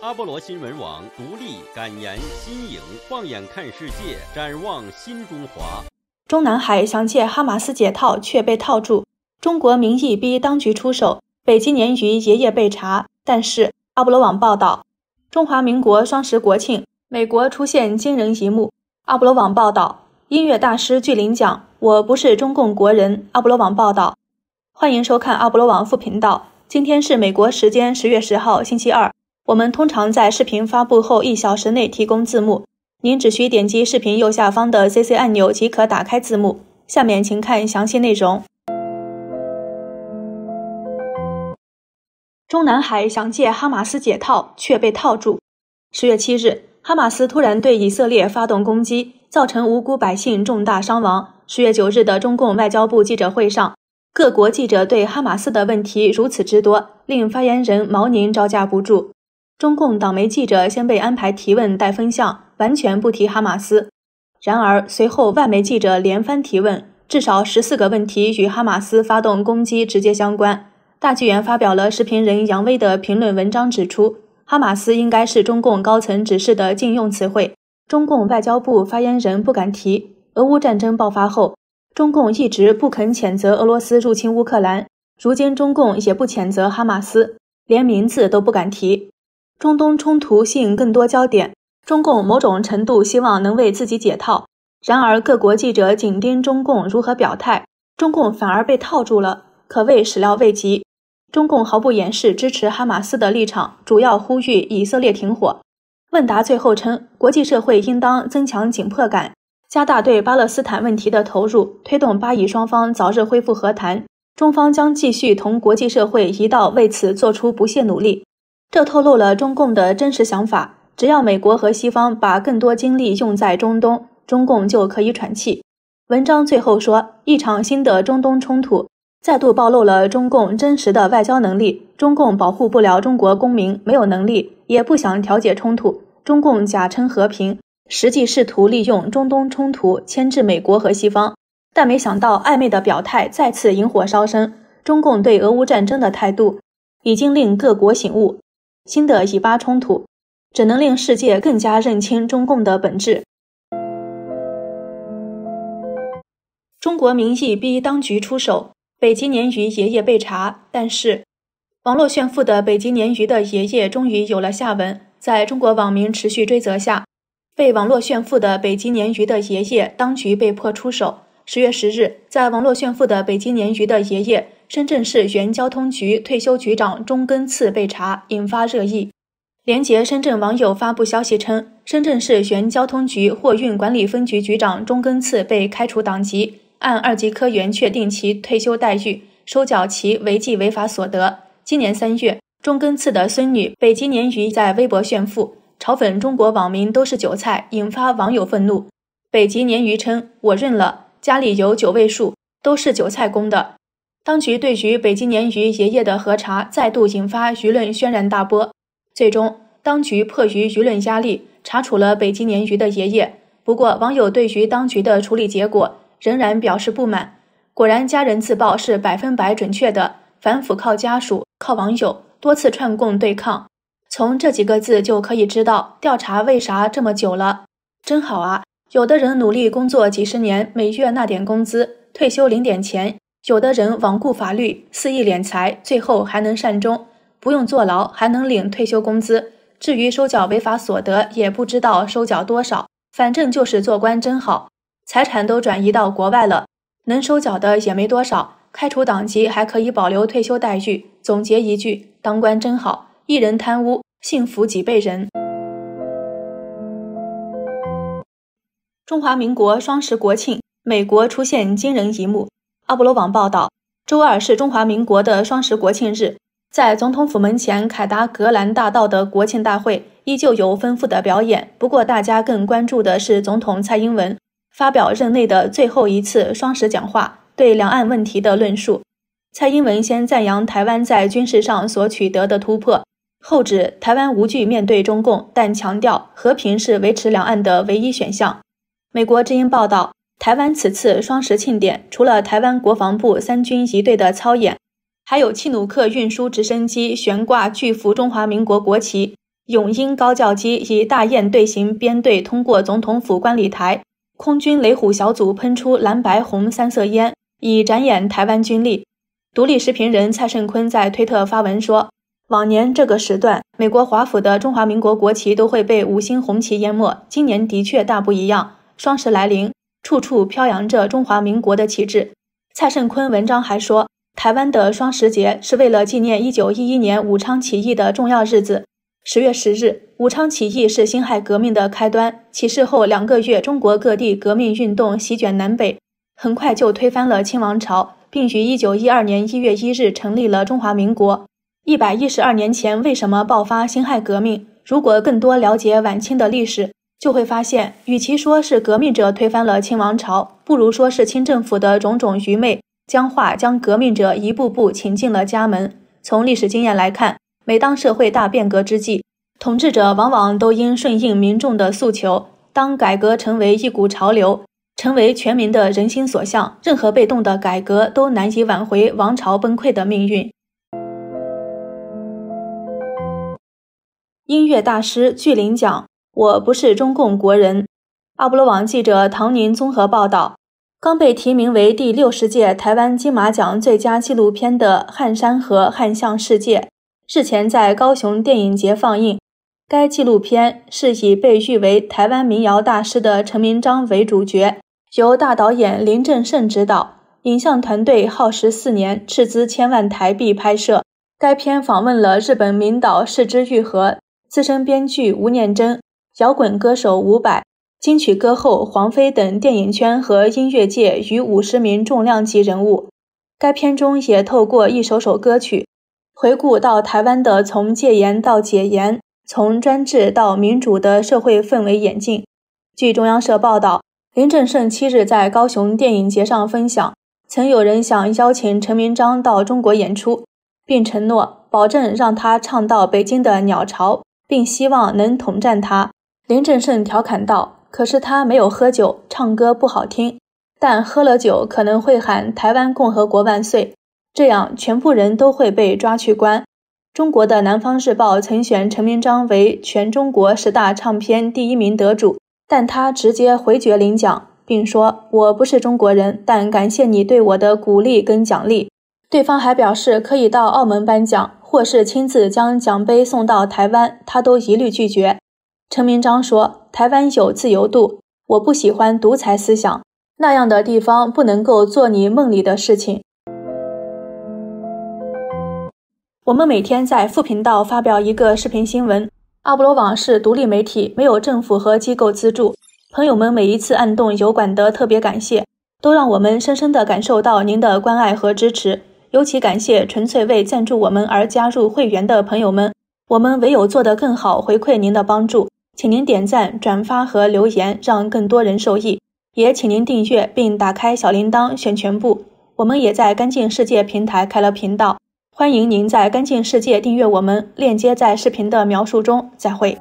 阿波罗新闻网独立、感言、新颖，放眼看世界，展望新中华。中南海想借哈马斯解套却被套住，中国民意逼当局出手。北京鲶鱼爷爷被查，但是阿波罗网报道：中华民国双十国庆，美国出现惊人一幕。阿波罗网报道：音乐大师巨灵奖，我不是中共国人。阿波罗网报道。欢迎收看阿波罗网副频道，今天是美国时间十月十号星期二。我们通常在视频发布后一小时内提供字幕，您只需点击视频右下方的 CC 按钮即可打开字幕。下面请看详细内容。中南海想借哈马斯解套，却被套住。十月七日，哈马斯突然对以色列发动攻击，造成无辜百姓重大伤亡。十月九日的中共外交部记者会上，各国记者对哈马斯的问题如此之多，令发言人毛宁招架不住。中共党媒记者先被安排提问带风向，完全不提哈马斯。然而随后外媒记者连番提问，至少十四个问题与哈马斯发动攻击直接相关。大纪元发表了视频人杨威的评论文章，指出哈马斯应该是中共高层指示的禁用词汇。中共外交部发言人不敢提。俄乌战争爆发后，中共一直不肯谴责俄罗斯入侵乌克兰，如今中共也不谴责哈马斯，连名字都不敢提。中东冲突吸引更多焦点，中共某种程度希望能为自己解套。然而，各国记者紧盯中共如何表态，中共反而被套住了，可谓始料未及。中共毫不掩饰支持哈马斯的立场，主要呼吁以色列停火。问答最后称，国际社会应当增强紧迫感，加大对巴勒斯坦问题的投入，推动巴以双方早日恢复和谈。中方将继续同国际社会一道为此做出不懈努力。这透露了中共的真实想法：只要美国和西方把更多精力用在中东，中共就可以喘气。文章最后说，一场新的中东冲突再度暴露了中共真实的外交能力。中共保护不了中国公民，没有能力，也不想调解冲突。中共假称和平，实际试图利用中东冲突牵制美国和西方，但没想到暧昧的表态再次引火烧身。中共对俄乌战争的态度已经令各国醒悟。新的以巴冲突只能令世界更加认清中共的本质。中国民意逼当局出手，北极鲶鱼爷爷被查。但是，网络炫富的北极鲶鱼的爷爷终于有了下文。在中国网民持续追责下，被网络炫富的北极鲶鱼的爷爷，当局被迫出手。十月十日，在网络炫富的北极鲶鱼的爷爷。深圳市原交通局退休局长钟根次被查，引发热议。连接深圳网友发布消息称，深圳市原交通局货运管理分局局长钟根次被开除党籍，按二级科员确定其退休待遇，收缴其违纪违法所得。今年三月，钟根次的孙女北极鲶鱼在微博炫富，嘲讽中国网民都是韭菜，引发网友愤怒。北极鲶鱼称：“我认了，家里有九位数，都是韭菜供的。”当局对于北京鲶鱼爷爷的核查再度引发舆论轩然大波，最终当局迫于舆论压力查处了北京鲶鱼的爷爷。不过，网友对于当局的处理结果仍然表示不满。果然，家人自曝是百分百准确的。反腐靠家属，靠网友多次串供对抗。从这几个字就可以知道，调查为啥这么久了？真好啊！有的人努力工作几十年，每月那点工资，退休领点钱。有的人罔顾法律，肆意敛财，最后还能善终，不用坐牢，还能领退休工资。至于收缴违法所得，也不知道收缴多少，反正就是做官真好，财产都转移到国外了，能收缴的也没多少。开除党籍还可以保留退休待遇。总结一句：当官真好，一人贪污，幸福几辈人。中华民国双十国庆，美国出现惊人一幕。阿波罗网报道，周二是中华民国的双十国庆日，在总统府门前凯达格兰大道的国庆大会依旧有丰富的表演，不过大家更关注的是总统蔡英文发表任内的最后一次双十讲话，对两岸问题的论述。蔡英文先赞扬台湾在军事上所取得的突破，后指台湾无惧面对中共，但强调和平是维持两岸的唯一选项。美国之音报道。台湾此次双十庆典，除了台湾国防部三军一队的操演，还有契努克运输直升机悬挂巨幅中华民国国旗，永鹰高教机以大雁队形编队通过总统府观礼台，空军雷虎小组喷出蓝白红三色烟，以展演台湾军力。独立视频人蔡胜坤在推特发文说，往年这个时段，美国华府的中华民国国旗都会被五星红旗淹没，今年的确大不一样，双十来临。处处飘扬着中华民国的旗帜。蔡盛坤文章还说，台湾的双十节是为了纪念1911年武昌起义的重要日子。10月10日，武昌起义是辛亥革命的开端。起事后两个月，中国各地革命运动席卷南北，很快就推翻了清王朝，并于1912年1月1日成立了中华民国。112年前，为什么爆发辛亥革命？如果更多了解晚清的历史。就会发现，与其说是革命者推翻了清王朝，不如说是清政府的种种愚昧僵化，将革命者一步步请进了家门。从历史经验来看，每当社会大变革之际，统治者往往都应顺应民众的诉求。当改革成为一股潮流，成为全民的人心所向，任何被动的改革都难以挽回王朝崩溃的命运。音乐大师巨林讲。我不是中共国人。阿波罗网记者唐宁综合报道：刚被提名为第六十届台湾金马奖最佳纪录片的《汉山河·汉巷世界》，日前在高雄电影节放映。该纪录片是以被誉为台湾民谣大师的陈明章为主角，由大导演林正盛执导，影像团队耗时四年，斥资千万台币拍摄。该片访问了日本名导市之玉和资深编剧吴念真。摇滚歌手伍佰、金曲歌后黄飞等电影圈和音乐界逾五十名重量级人物，该片中也透过一首首歌曲，回顾到台湾的从戒严到解严，从专制到民主的社会氛围演进。据中央社报道，林正盛七日在高雄电影节上分享，曾有人想邀请陈明章到中国演出，并承诺保证让他唱到北京的鸟巢，并希望能统战他。林振盛调侃道：“可是他没有喝酒，唱歌不好听。但喝了酒，可能会喊‘台湾共和国万岁’，这样全部人都会被抓去关。”中国的《南方日报》曾选陈明章为全中国十大唱片第一名得主，但他直接回绝领奖，并说：“我不是中国人，但感谢你对我的鼓励跟奖励。”对方还表示可以到澳门颁奖，或是亲自将奖杯送到台湾，他都一律拒绝。陈明章说：“台湾有自由度，我不喜欢独裁思想那样的地方，不能够做你梦里的事情。”我们每天在副频道发表一个视频新闻。阿波罗网是独立媒体，没有政府和机构资助。朋友们每一次按动油管的特别感谢，都让我们深深的感受到您的关爱和支持。尤其感谢纯粹为赞助我们而加入会员的朋友们，我们唯有做得更好，回馈您的帮助。请您点赞、转发和留言，让更多人受益。也请您订阅并打开小铃铛，选全部。我们也在“干净世界”平台开了频道，欢迎您在“干净世界”订阅我们。链接在视频的描述中。再会。